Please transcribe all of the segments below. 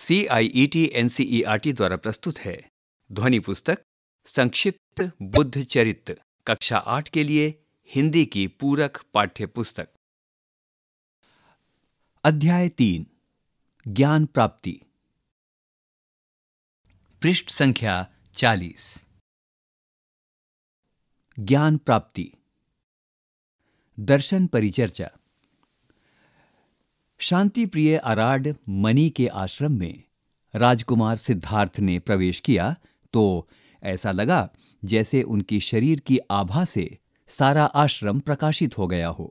C I E T N C E R T द्वारा प्रस्तुत है ध्वनि पुस्तक संक्षिप्त बुद्ध चरित्र कक्षा आठ के लिए हिंदी की पूरक पाठ्य पुस्तक अध्याय तीन ज्ञान प्राप्ति पृष्ठ संख्या चालीस ज्ञान प्राप्ति दर्शन परिचर्चा शांति प्रिय अराड मनी के आश्रम में राजकुमार सिद्धार्थ ने प्रवेश किया तो ऐसा लगा जैसे उनकी शरीर की आभा से सारा आश्रम प्रकाशित हो गया हो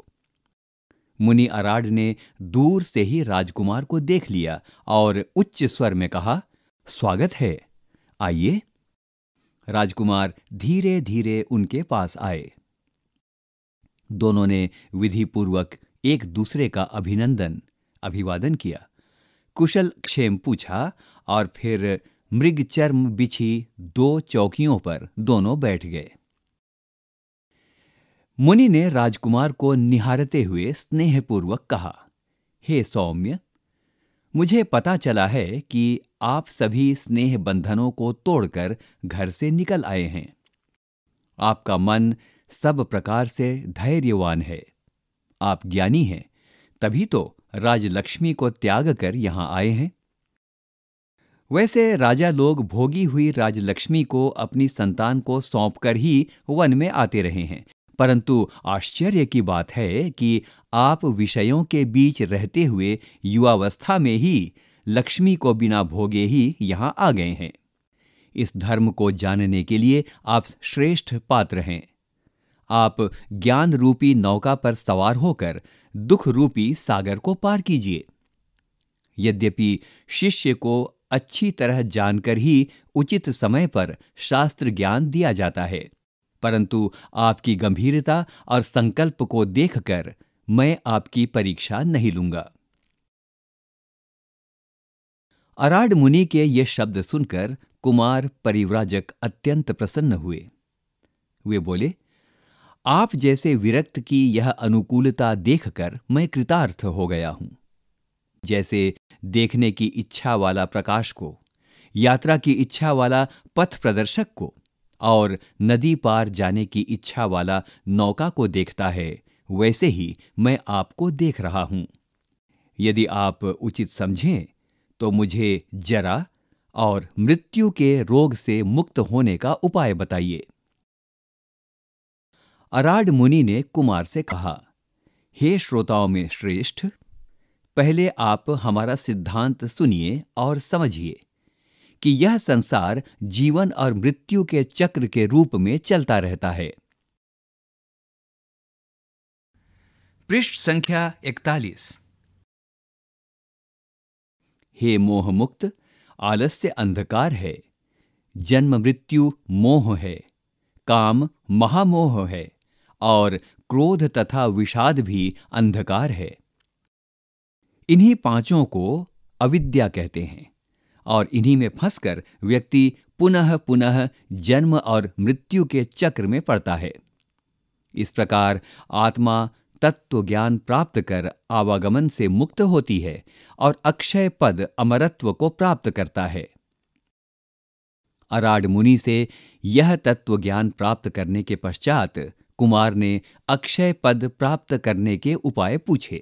मुनि अराड ने दूर से ही राजकुमार को देख लिया और उच्च स्वर में कहा स्वागत है आइए राजकुमार धीरे धीरे उनके पास आए दोनों ने विधिपूर्वक एक दूसरे का अभिनंदन अभिवादन किया कुशल क्षेम पूछा और फिर मृग चर्म बिछी दो चौकियों पर दोनों बैठ गए मुनि ने राजकुमार को निहारते हुए स्नेहपूर्वक कहा हे सौम्य मुझे पता चला है कि आप सभी स्नेह बंधनों को तोड़कर घर से निकल आए हैं आपका मन सब प्रकार से धैर्यवान है आप ज्ञानी हैं तभी तो राजलक्ष्मी को त्याग कर यहां आए हैं वैसे राजा लोग भोगी हुई राजलक्ष्मी को अपनी संतान को सौंपकर ही वन में आते रहे हैं परंतु आश्चर्य की बात है कि आप विषयों के बीच रहते हुए युवावस्था में ही लक्ष्मी को बिना भोगे ही यहां आ गए हैं इस धर्म को जानने के लिए आप श्रेष्ठ पात्र हैं आप ज्ञान रूपी नौका पर सवार होकर दुख रूपी सागर को पार कीजिए यद्यपि शिष्य को अच्छी तरह जानकर ही उचित समय पर शास्त्र ज्ञान दिया जाता है परंतु आपकी गंभीरता और संकल्प को देखकर मैं आपकी परीक्षा नहीं लूंगा अराड मुनि के ये शब्द सुनकर कुमार परिव्राजक अत्यंत प्रसन्न हुए वे बोले आप जैसे विरक्त की यह अनुकूलता देखकर मैं कृतार्थ हो गया हूं जैसे देखने की इच्छा वाला प्रकाश को यात्रा की इच्छा वाला पथ प्रदर्शक को और नदी पार जाने की इच्छा वाला नौका को देखता है वैसे ही मैं आपको देख रहा हूं यदि आप उचित समझें तो मुझे जरा और मृत्यु के रोग से मुक्त होने का उपाय बताइए अराड मुनि ने कुमार से कहा हे श्रोताओं में श्रेष्ठ पहले आप हमारा सिद्धांत सुनिए और समझिए कि यह संसार जीवन और मृत्यु के चक्र के रूप में चलता रहता है पृष्ठ संख्या इकतालीस हे मोह मुक्त आलस्य अंधकार है जन्म मृत्यु मोह है काम महामोह है और क्रोध तथा विषाद भी अंधकार है इन्हीं पांचों को अविद्या कहते हैं और इन्हीं में फंसकर व्यक्ति पुनः पुनः जन्म और मृत्यु के चक्र में पड़ता है इस प्रकार आत्मा तत्व ज्ञान प्राप्त कर आवागमन से मुक्त होती है और अक्षय पद अमरत्व को प्राप्त करता है अराड मुनि से यह तत्व ज्ञान प्राप्त करने के पश्चात कुमार ने अक्षय पद प्राप्त करने के उपाय पूछे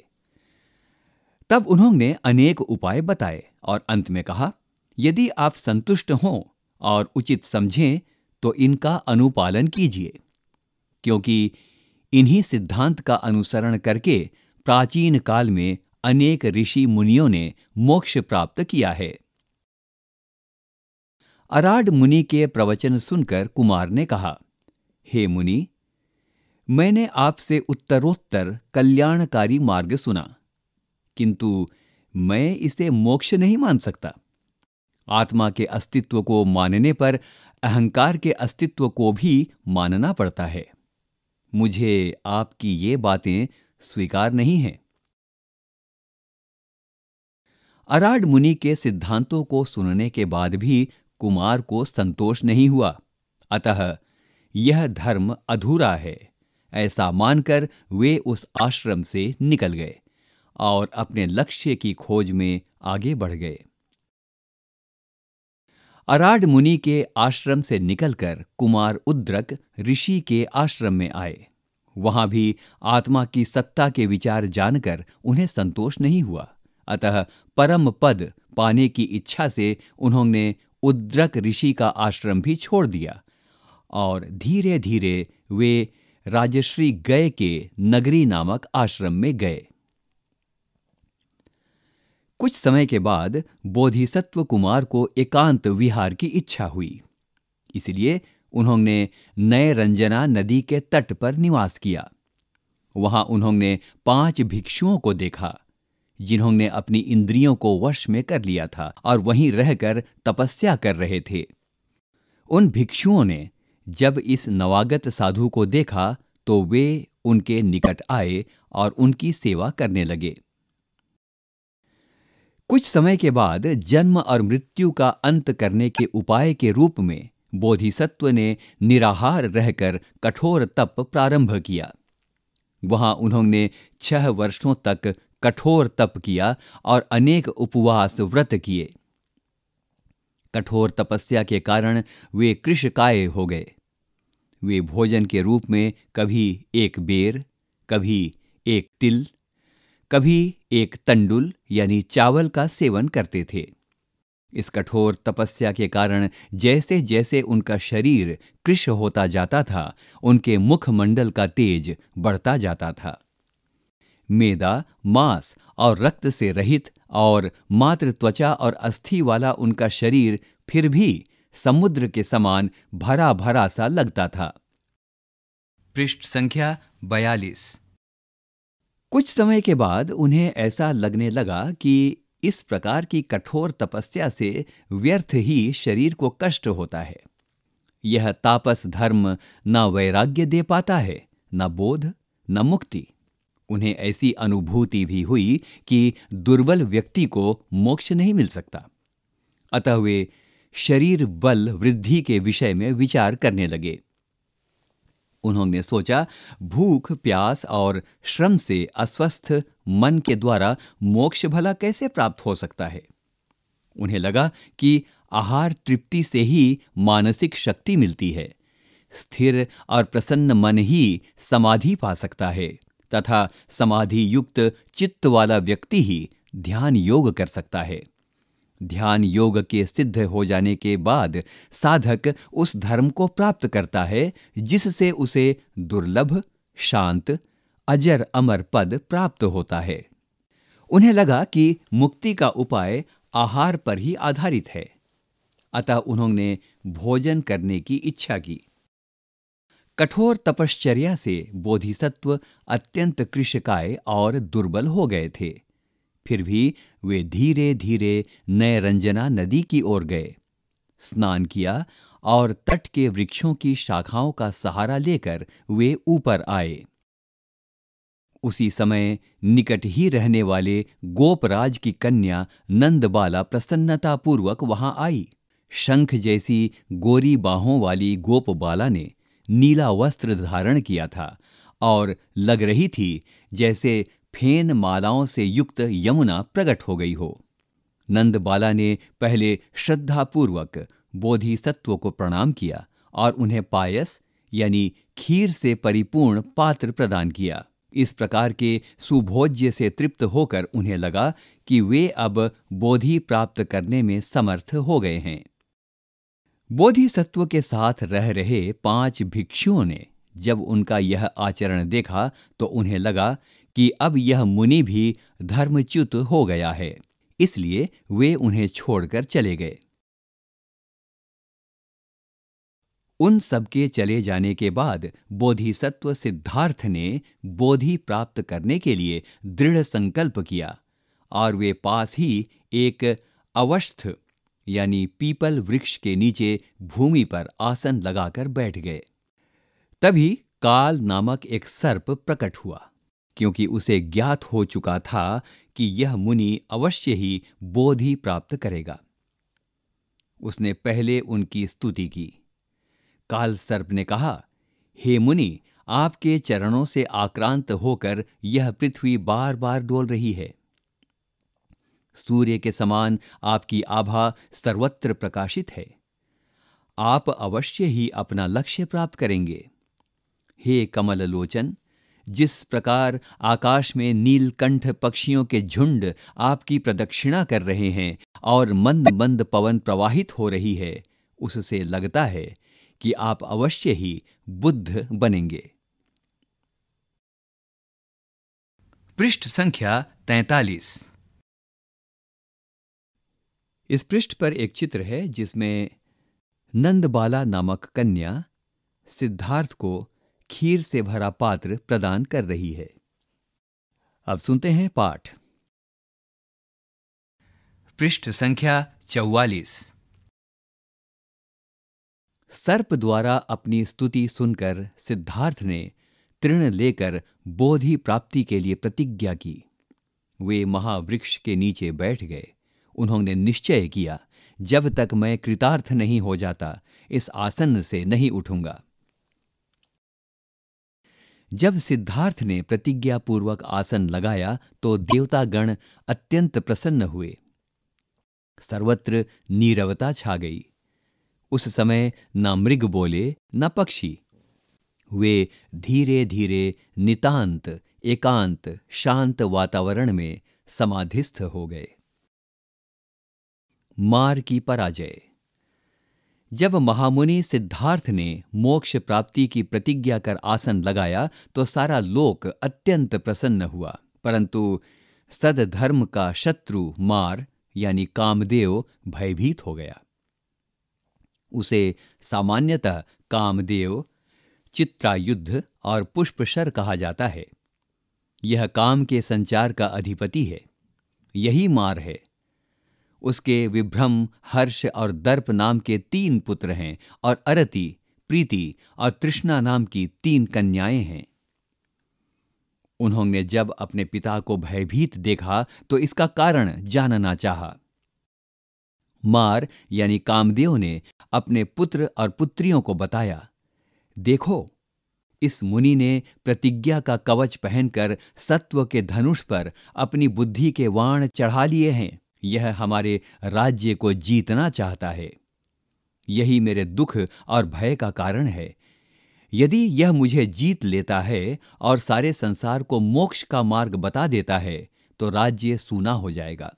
तब उन्होंने अनेक उपाय बताए और अंत में कहा यदि आप संतुष्ट हों और उचित समझें तो इनका अनुपालन कीजिए क्योंकि इन्हीं सिद्धांत का अनुसरण करके प्राचीन काल में अनेक ऋषि मुनियों ने मोक्ष प्राप्त किया है अराड मुनि के प्रवचन सुनकर कुमार ने कहा हे मुनि मैंने आपसे उत्तरोत्तर कल्याणकारी मार्ग सुना किंतु मैं इसे मोक्ष नहीं मान सकता आत्मा के अस्तित्व को मानने पर अहंकार के अस्तित्व को भी मानना पड़ता है मुझे आपकी ये बातें स्वीकार नहीं है अराड मुनि के सिद्धांतों को सुनने के बाद भी कुमार को संतोष नहीं हुआ अतः यह धर्म अधूरा है ऐसा मानकर वे उस आश्रम से निकल गए और अपने लक्ष्य की खोज में आगे बढ़ गए अराड मुनि के आश्रम से निकलकर कुमार उद्रक ऋषि के आश्रम में आए वहां भी आत्मा की सत्ता के विचार जानकर उन्हें संतोष नहीं हुआ अतः परम पद पाने की इच्छा से उन्होंने उद्रक ऋषि का आश्रम भी छोड़ दिया और धीरे धीरे वे राजश्री गए के नगरी नामक आश्रम में गए कुछ समय के बाद बोधिसत्व कुमार को एकांत विहार की इच्छा हुई इसलिए उन्होंने नए रंजना नदी के तट पर निवास किया वहां उन्होंने पांच भिक्षुओं को देखा जिन्होंने अपनी इंद्रियों को वश में कर लिया था और वहीं रहकर तपस्या कर रहे थे उन भिक्षुओं ने जब इस नवागत साधु को देखा तो वे उनके निकट आए और उनकी सेवा करने लगे कुछ समय के बाद जन्म और मृत्यु का अंत करने के उपाय के रूप में बोधिसत्व ने निराहार रहकर कठोर तप प्रारंभ किया वहां उन्होंने छह वर्षों तक कठोर तप किया और अनेक उपवास व्रत किए कठोर तपस्या के कारण वे कृषकाय हो गए वे भोजन के रूप में कभी एक बेर कभी एक तिल कभी एक तंडुल यानी चावल का सेवन करते थे इस कठोर तपस्या के कारण जैसे जैसे उनका शरीर कृष होता जाता था उनके मुखमंडल का तेज बढ़ता जाता था मेदा मांस और रक्त से रहित और मात्र त्वचा और अस्थि वाला उनका शरीर फिर भी समुद्र के समान भरा भरा सा लगता था पृष्ठ संख्या बयालीस कुछ समय के बाद उन्हें ऐसा लगने लगा कि इस प्रकार की कठोर तपस्या से व्यर्थ ही शरीर को कष्ट होता है यह तापस धर्म न वैराग्य दे पाता है न बोध न मुक्ति उन्हें ऐसी अनुभूति भी हुई कि दुर्बल व्यक्ति को मोक्ष नहीं मिल सकता अतः वे शरीर बल वृद्धि के विषय में विचार करने लगे उन्होंने सोचा भूख प्यास और श्रम से अस्वस्थ मन के द्वारा मोक्ष भला कैसे प्राप्त हो सकता है उन्हें लगा कि आहार तृप्ति से ही मानसिक शक्ति मिलती है स्थिर और प्रसन्न मन ही समाधि पा सकता है तथा समाधि युक्त चित्त वाला व्यक्ति ही ध्यान योग कर सकता है ध्यान योग के सिद्ध हो जाने के बाद साधक उस धर्म को प्राप्त करता है जिससे उसे दुर्लभ शांत अजर अमर पद प्राप्त होता है उन्हें लगा कि मुक्ति का उपाय आहार पर ही आधारित है अतः उन्होंने भोजन करने की इच्छा की कठोर तपश्चर्या से बोधिसत्व अत्यंत कृषकाय और दुर्बल हो गए थे फिर भी वे धीरे धीरे नए रंजना नदी की ओर गए स्नान किया और तट के वृक्षों की शाखाओं का सहारा लेकर वे ऊपर आए उसी समय निकट ही रहने वाले गोपराज की कन्या नंदबाला प्रसन्नतापूर्वक वहां आई शंख जैसी गोरी बाहों वाली गोपबाला ने नीला वस्त्र धारण किया था और लग रही थी जैसे फेन मालाओं से युक्त यमुना प्रकट हो गई हो नंद बाला ने पहले श्रद्धापूर्वक बोधि सत्व को प्रणाम किया और उन्हें पायस यानी खीर से परिपूर्ण पात्र प्रदान किया इस प्रकार के सुभोज्य से तृप्त होकर उन्हें लगा कि वे अब बोधि प्राप्त करने में समर्थ हो गए हैं बोधि सत्व के साथ रह रहे पांच भिक्षुओं ने जब उनका यह आचरण देखा तो उन्हें लगा कि अब यह मुनि भी धर्मच्युत हो गया है इसलिए वे उन्हें छोड़कर चले गए उन सबके चले जाने के बाद बोधिसत्व सिद्धार्थ ने बोधि प्राप्त करने के लिए दृढ़ संकल्प किया और वे पास ही एक अवस्थ यानी पीपल वृक्ष के नीचे भूमि पर आसन लगाकर बैठ गए तभी काल नामक एक सर्प प्रकट हुआ क्योंकि उसे ज्ञात हो चुका था कि यह मुनि अवश्य ही बोधि प्राप्त करेगा उसने पहले उनकी स्तुति की काल सर्प ने कहा हे मुनि आपके चरणों से आक्रांत होकर यह पृथ्वी बार बार डोल रही है सूर्य के समान आपकी आभा सर्वत्र प्रकाशित है आप अवश्य ही अपना लक्ष्य प्राप्त करेंगे हे कमल लोचन जिस प्रकार आकाश में नीलकंठ पक्षियों के झुंड आपकी प्रदक्षिणा कर रहे हैं और मंद मंद पवन प्रवाहित हो रही है उससे लगता है कि आप अवश्य ही बुद्ध बनेंगे पृष्ठ संख्या तैतालीस इस पृष्ठ पर एक चित्र है जिसमें नंदबाला नामक कन्या सिद्धार्थ को खीर से भरा पात्र प्रदान कर रही है अब सुनते हैं पाठ पृष्ठ संख्या चौवालीस सर्प द्वारा अपनी स्तुति सुनकर सिद्धार्थ ने तृण लेकर बोधि प्राप्ति के लिए प्रतिज्ञा की वे महावृक्ष के नीचे बैठ गए उन्होंने निश्चय किया जब तक मैं कृतार्थ नहीं हो जाता इस आसन से नहीं उठूंगा जब सिद्धार्थ ने प्रतिज्ञापूर्वक आसन लगाया तो देवतागण अत्यंत प्रसन्न हुए सर्वत्र नीरवता छा गई उस समय न मृग बोले न पक्षी वे धीरे धीरे नितांत एकांत शांत वातावरण में समाधिस्थ हो गए मार की पराजय जब महामुनि सिद्धार्थ ने मोक्ष प्राप्ति की प्रतिज्ञा कर आसन लगाया तो सारा लोक अत्यंत प्रसन्न हुआ परंतु सदधर्म का शत्रु मार यानी कामदेव भयभीत हो गया उसे सामान्यतः कामदेव चित्रायुद्ध और पुष्पशर कहा जाता है यह काम के संचार का अधिपति है यही मार है उसके विभ्रम हर्ष और दर्प नाम के तीन पुत्र हैं और अरति प्रीति और तृष्णा नाम की तीन कन्याएं हैं उन्होंने जब अपने पिता को भयभीत देखा तो इसका कारण जानना चाहा। मार यानी कामदेव ने अपने पुत्र और पुत्रियों को बताया देखो इस मुनि ने प्रतिज्ञा का कवच पहनकर सत्व के धनुष पर अपनी बुद्धि के वाण चढ़ा लिए हैं यह हमारे राज्य को जीतना चाहता है यही मेरे दुख और भय का कारण है यदि यह मुझे जीत लेता है और सारे संसार को मोक्ष का मार्ग बता देता है तो राज्य सूना हो जाएगा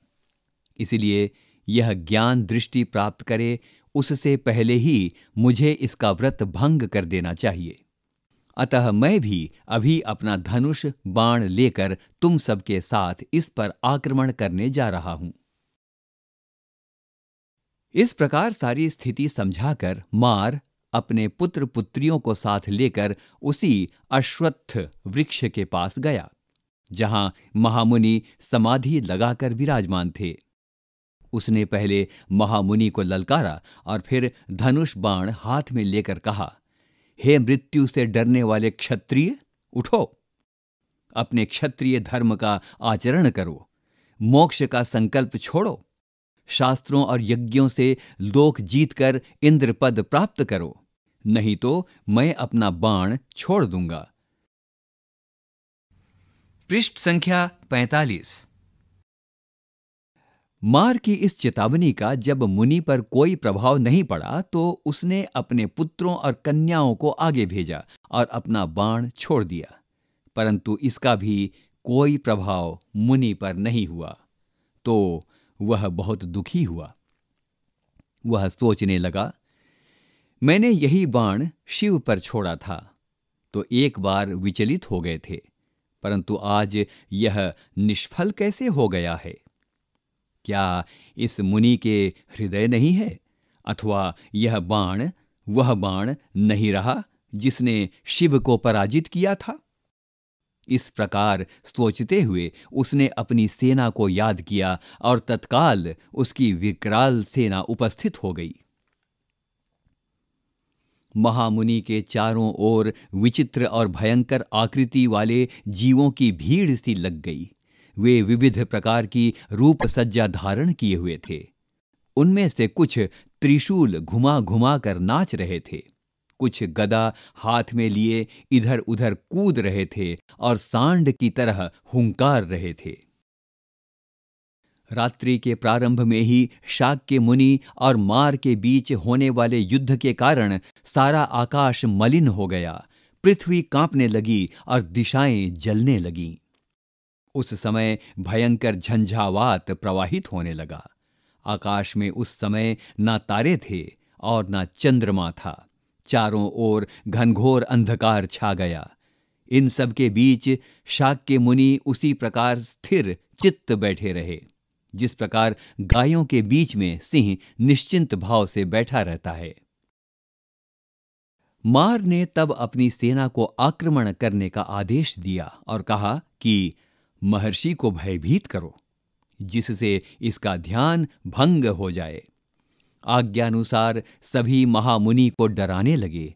इसलिए यह ज्ञान दृष्टि प्राप्त करे उससे पहले ही मुझे इसका व्रत भंग कर देना चाहिए अतः मैं भी अभी अपना धनुष बाण लेकर तुम सबके साथ इस पर आक्रमण करने जा रहा हूं इस प्रकार सारी स्थिति समझाकर मार अपने पुत्र पुत्रियों को साथ लेकर उसी अश्वत्थ वृक्ष के पास गया जहां महामुनि समाधि लगाकर विराजमान थे उसने पहले महामुनि को ललकारा और फिर धनुष बाण हाथ में लेकर कहा हे मृत्यु से डरने वाले क्षत्रिय उठो अपने क्षत्रिय धर्म का आचरण करो मोक्ष का संकल्प छोड़ो शास्त्रों और यज्ञों से लोक जीतकर इंद्रपद प्राप्त करो नहीं तो मैं अपना बाण छोड़ दूंगा पृष्ठ संख्या पैतालीस मार की इस चेतावनी का जब मुनि पर कोई प्रभाव नहीं पड़ा तो उसने अपने पुत्रों और कन्याओं को आगे भेजा और अपना बाण छोड़ दिया परंतु इसका भी कोई प्रभाव मुनि पर नहीं हुआ तो वह बहुत दुखी हुआ वह सोचने लगा मैंने यही बाण शिव पर छोड़ा था तो एक बार विचलित हो गए थे परंतु आज यह निष्फल कैसे हो गया है क्या इस मुनि के हृदय नहीं है अथवा यह बाण वह बाण नहीं रहा जिसने शिव को पराजित किया था इस प्रकार सोचते हुए उसने अपनी सेना को याद किया और तत्काल उसकी विकराल सेना उपस्थित हो गई महामुनि के चारों ओर विचित्र और भयंकर आकृति वाले जीवों की भीड़ सी लग गई वे विविध प्रकार की रूप सज्जा धारण किए हुए थे उनमें से कुछ त्रिशूल घुमा घुमा कर नाच रहे थे कुछ गदा हाथ में लिए इधर उधर कूद रहे थे और सांड की तरह हुंकार रहे थे रात्रि के प्रारंभ में ही शाक के मुनि और मार के बीच होने वाले युद्ध के कारण सारा आकाश मलिन हो गया पृथ्वी कांपने लगी और दिशाएं जलने लगीं उस समय भयंकर झंझावात प्रवाहित होने लगा आकाश में उस समय ना तारे थे और ना चंद्रमा था चारों ओर घनघोर अंधकार छा गया इन सब के बीच शाक के मुनि उसी प्रकार स्थिर चित्त बैठे रहे जिस प्रकार गायों के बीच में सिंह निश्चिंत भाव से बैठा रहता है मार ने तब अपनी सेना को आक्रमण करने का आदेश दिया और कहा कि महर्षि को भयभीत करो जिससे इसका ध्यान भंग हो जाए आज्ञानुसार सभी महामुनि को डराने लगे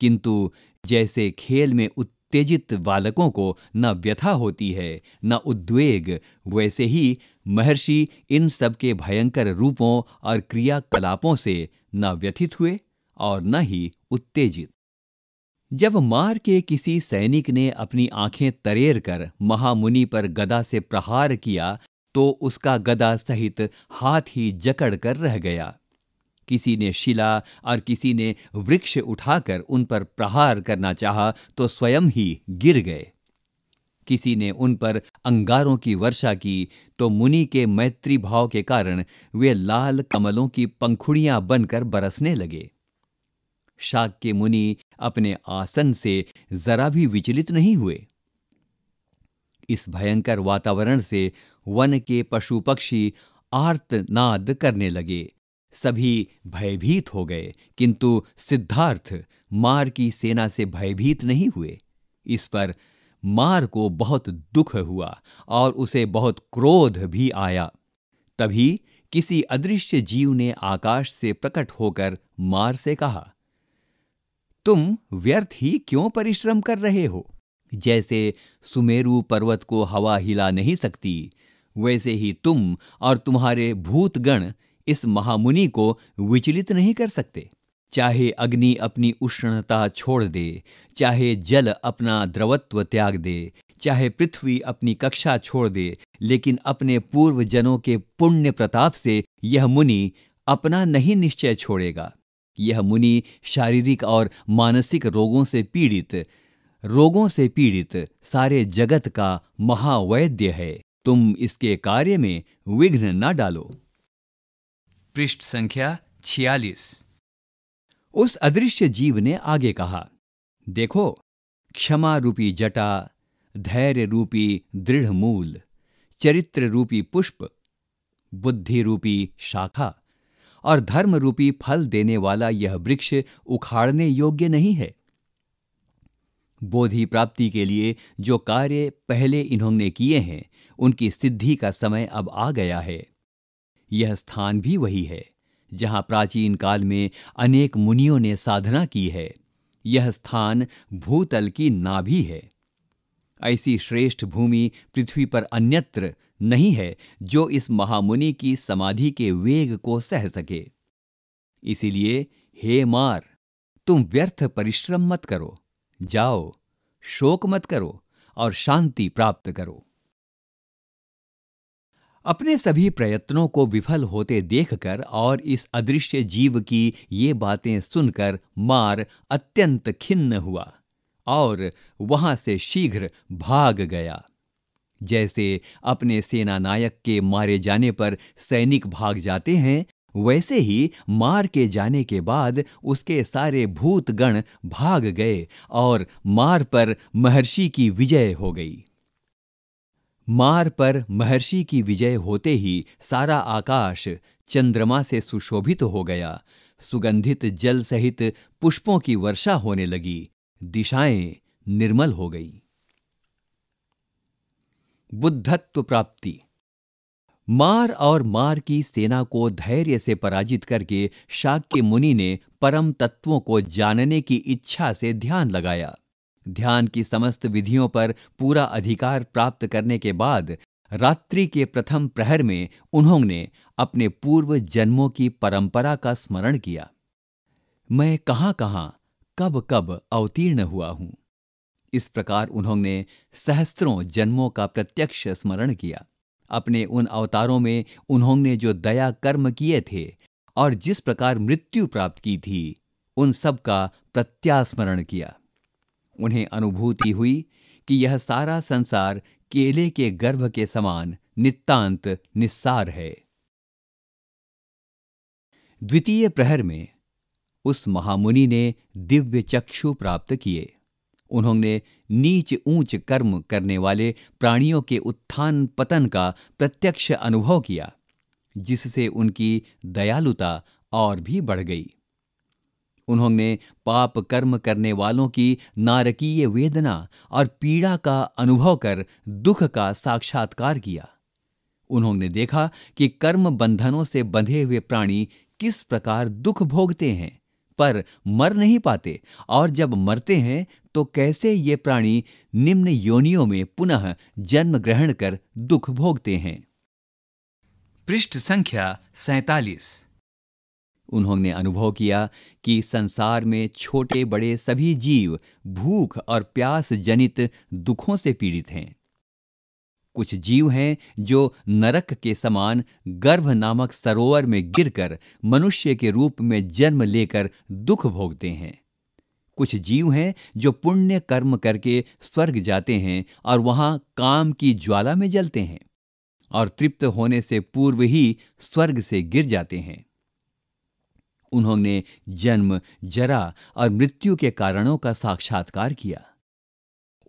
किंतु जैसे खेल में उत्तेजित बालकों को न व्यथा होती है न उद्वेग वैसे ही महर्षि इन सबके भयंकर रूपों और क्रियाकलापों से न व्यथित हुए और न ही उत्तेजित जब मार के किसी सैनिक ने अपनी आंखें तरेर कर महामुनि पर गदा से प्रहार किया तो उसका गदा सहित हाथ ही जकड़ कर रह गया किसी ने शिला और किसी ने वृक्ष उठाकर उन पर प्रहार करना चाहा तो स्वयं ही गिर गए किसी ने उन पर अंगारों की वर्षा की तो मुनि के मैत्री भाव के कारण वे लाल कमलों की पंखुड़ियां बनकर बरसने लगे शाक के मुनि अपने आसन से जरा भी विचलित नहीं हुए इस भयंकर वातावरण से वन के पशु पक्षी आर्तनाद करने लगे सभी भयभीत हो गए किंतु सिद्धार्थ मार की सेना से भयभीत नहीं हुए इस पर मार को बहुत दुख हुआ और उसे बहुत क्रोध भी आया तभी किसी अदृश्य जीव ने आकाश से प्रकट होकर मार से कहा तुम व्यर्थ ही क्यों परिश्रम कर रहे हो जैसे सुमेरु पर्वत को हवा हिला नहीं सकती वैसे ही तुम और तुम्हारे भूतगण इस महामुनि को विचलित नहीं कर सकते चाहे अग्नि अपनी उष्णता छोड़ दे चाहे जल अपना द्रवत्व त्याग दे चाहे पृथ्वी अपनी कक्षा छोड़ दे लेकिन अपने पूर्व जनों के पुण्य प्रताप से यह मुनि अपना नहीं निश्चय छोड़ेगा यह मुनि शारीरिक और मानसिक रोगों से पीड़ित रोगों से पीड़ित सारे जगत का महावैद्य है तुम इसके कार्य में विघ्न न डालो पृष्ठ संख्या छियालीस उस अदृश्य जीव ने आगे कहा देखो क्षमा रूपी जटा धैर्य रूपी दृढ़ मूल चरित्र रूपी पुष्प बुद्धि रूपी शाखा और धर्म रूपी फल देने वाला यह वृक्ष उखाड़ने योग्य नहीं है बोधि प्राप्ति के लिए जो कार्य पहले इन्होंने किए हैं उनकी सिद्धि का समय अब आ गया है यह स्थान भी वही है जहां प्राचीन काल में अनेक मुनियों ने साधना की है यह स्थान भूतल की नाभि है ऐसी श्रेष्ठ भूमि पृथ्वी पर अन्यत्र नहीं है जो इस महामुनि की समाधि के वेग को सह सके इसीलिए हे मार तुम व्यर्थ परिश्रम मत करो जाओ शोक मत करो और शांति प्राप्त करो अपने सभी प्रयत्नों को विफल होते देखकर और इस अदृश्य जीव की ये बातें सुनकर मार अत्यंत खिन्न हुआ और वहां से शीघ्र भाग गया जैसे अपने सेनानायक के मारे जाने पर सैनिक भाग जाते हैं वैसे ही मार के जाने के बाद उसके सारे भूतगण भाग गए और मार पर महर्षि की विजय हो गई मार पर महर्षि की विजय होते ही सारा आकाश चंद्रमा से सुशोभित हो गया सुगंधित जल सहित पुष्पों की वर्षा होने लगी दिशाएं निर्मल हो गई बुद्धत्व प्राप्ति मार और मार की सेना को धैर्य से पराजित करके शाक्य मुनि ने परम तत्वों को जानने की इच्छा से ध्यान लगाया ध्यान की समस्त विधियों पर पूरा अधिकार प्राप्त करने के बाद रात्रि के प्रथम प्रहर में उन्होंने अपने पूर्व जन्मों की परंपरा का स्मरण किया मैं कहाँ कहाँ कब कब अवतीर्ण हुआ हूं इस प्रकार उन्होंने सहस्त्रों जन्मों का प्रत्यक्ष स्मरण किया अपने उन अवतारों में उन्होंने जो दया कर्म किए थे और जिस प्रकार मृत्यु प्राप्त की थी उन सब का प्रत्यास्मरण किया उन्हें अनुभूति हुई कि यह सारा संसार केले के गर्भ के समान नितांत निस्सार है द्वितीय प्रहर में उस महामुनि ने दिव्य चक्षु प्राप्त किए उन्होंने नीच ऊंच कर्म करने वाले प्राणियों के उत्थान पतन का प्रत्यक्ष अनुभव किया जिससे उनकी दयालुता और भी बढ़ गई उन्होंने पाप कर्म करने वालों की नारकीय वेदना और पीड़ा का अनुभव कर दुख का साक्षात्कार किया उन्होंने देखा कि कर्म बंधनों से बंधे हुए प्राणी किस प्रकार दुख भोगते हैं पर मर नहीं पाते और जब मरते हैं तो कैसे ये प्राणी निम्न योनियों में पुनः जन्म ग्रहण कर दुख भोगते हैं पृष्ठ संख्या सैतालीस उन्होंने अनुभव किया कि संसार में छोटे बड़े सभी जीव भूख और प्यास जनित दुखों से पीड़ित हैं कुछ जीव हैं जो नरक के समान गर्भ नामक सरोवर में गिरकर मनुष्य के रूप में जन्म लेकर दुख भोगते हैं कुछ जीव हैं जो पुण्य कर्म करके स्वर्ग जाते हैं और वहां काम की ज्वाला में जलते हैं और तृप्त होने से पूर्व ही स्वर्ग से गिर जाते हैं उन्होंने जन्म जरा और मृत्यु के कारणों का साक्षात्कार किया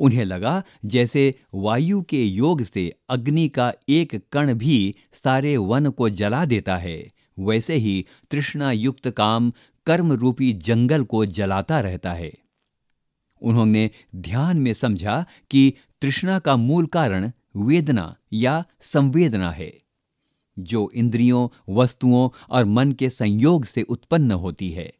उन्हें लगा जैसे वायु के योग से अग्नि का एक कण भी सारे वन को जला देता है वैसे ही तृष्णा युक्त काम कर्म रूपी जंगल को जलाता रहता है उन्होंने ध्यान में समझा कि तृष्णा का मूल कारण वेदना या संवेदना है जो इंद्रियों वस्तुओं और मन के संयोग से उत्पन्न होती है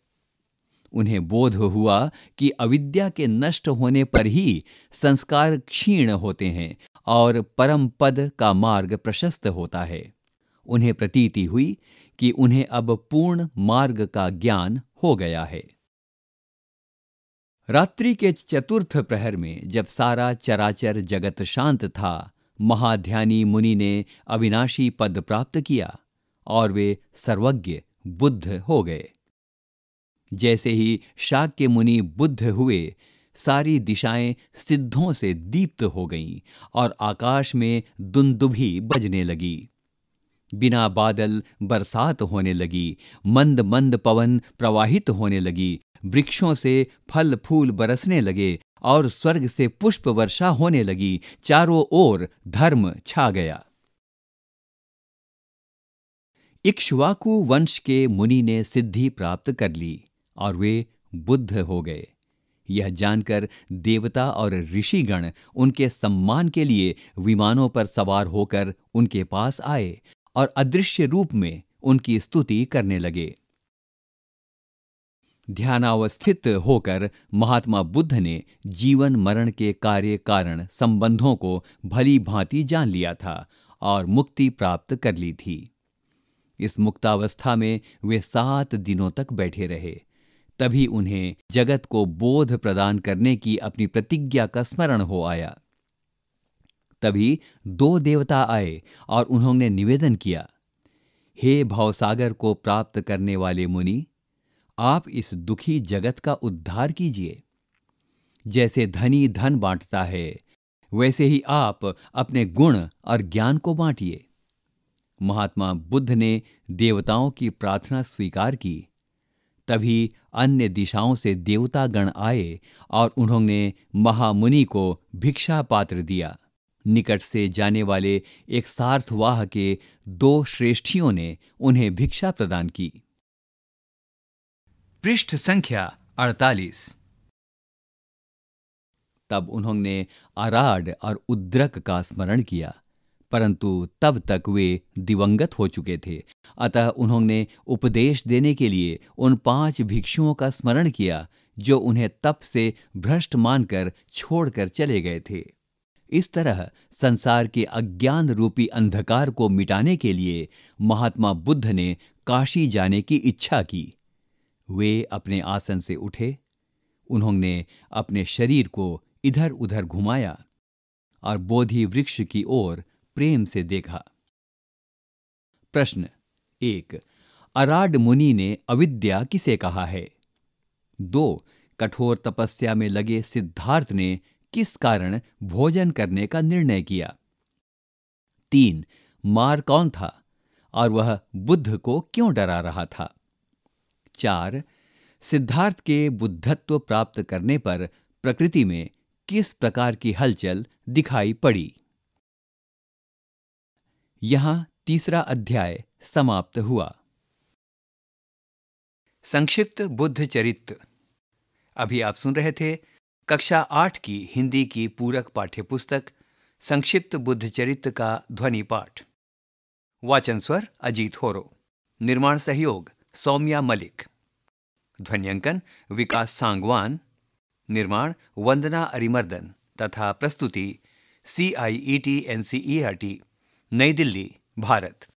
उन्हें बोध हुआ कि अविद्या के नष्ट होने पर ही संस्कार क्षीण होते हैं और परम पद का मार्ग प्रशस्त होता है उन्हें प्रतीति हुई कि उन्हें अब पूर्ण मार्ग का ज्ञान हो गया है रात्रि के चतुर्थ प्रहर में जब सारा चराचर जगत शांत था महाध्यानी मुनि ने अविनाशी पद प्राप्त किया और वे सर्वज्ञ बुद्ध हो गए जैसे ही शाक्य मुनि बुद्ध हुए सारी दिशाएं सिद्धों से दीप्त हो गईं और आकाश में दुंदुभी बजने लगी बिना बादल बरसात होने लगी मंद मंद पवन प्रवाहित होने लगी वृक्षों से फल फूल बरसने लगे और स्वर्ग से पुष्प वर्षा होने लगी चारों ओर धर्म छा गया इक्ष्वाकु वंश के मुनि ने सिद्धि प्राप्त कर ली और वे बुद्ध हो गए यह जानकर देवता और ऋषिगण उनके सम्मान के लिए विमानों पर सवार होकर उनके पास आए और अदृश्य रूप में उनकी स्तुति करने लगे ध्यानावस्थित होकर महात्मा बुद्ध ने जीवन मरण के कार्य कारण संबंधों को भली भांति जान लिया था और मुक्ति प्राप्त कर ली थी इस मुक्तावस्था में वे सात दिनों तक बैठे रहे तभी उन्हें जगत को बोध प्रदान करने की अपनी प्रतिज्ञा का स्मरण हो आया तभी दो देवता आए और उन्होंने निवेदन किया हे भावसागर को प्राप्त करने वाले मुनि आप इस दुखी जगत का उद्धार कीजिए जैसे धनी धन बांटता है वैसे ही आप अपने गुण और ज्ञान को बांटिए महात्मा बुद्ध ने देवताओं की प्रार्थना स्वीकार की तभी अन्य दिशाओं से देवता गण आए और उन्होंने महामुनि को भिक्षा पात्र दिया निकट से जाने वाले एक सार्थवाह के दो श्रेष्ठियों ने उन्हें भिक्षा प्रदान की पृष्ठ संख्या 48 तब उन्होंने अराड और उद्रक का स्मरण किया परंतु तब तक वे दिवंगत हो चुके थे अतः उन्होंने उपदेश देने के लिए उन पांच भिक्षुओं का स्मरण किया जो उन्हें तप से भ्रष्ट मानकर छोड़कर चले गए थे इस तरह संसार के अज्ञान रूपी अंधकार को मिटाने के लिए महात्मा बुद्ध ने काशी जाने की इच्छा की वे अपने आसन से उठे उन्होंने अपने शरीर को इधर उधर घुमाया और बोधि वृक्ष की ओर प्रेम से देखा प्रश्न एक अराड मुनि ने अविद्या किसे कहा है दो कठोर तपस्या में लगे सिद्धार्थ ने किस कारण भोजन करने का निर्णय किया तीन मार कौन था और वह बुद्ध को क्यों डरा रहा था चार सिद्धार्थ के बुद्धत्व प्राप्त करने पर प्रकृति में किस प्रकार की हलचल दिखाई पड़ी यहां तीसरा अध्याय समाप्त हुआ संक्षिप्त बुद्ध चरित्र अभी आप सुन रहे थे कक्षा आठ की हिंदी की पूरक पाठ्य पुस्तक संक्षिप्त बुद्ध चरित्र का ध्वनि पाठ वाचन स्वर अजीत होरो निर्माण सहयोग सौम्या मलिक ध्वनियांकन विकास सांगवान निर्माण वंदना अरिमर्दन तथा प्रस्तुति C I E T N C E R T नई दिल्ली भारत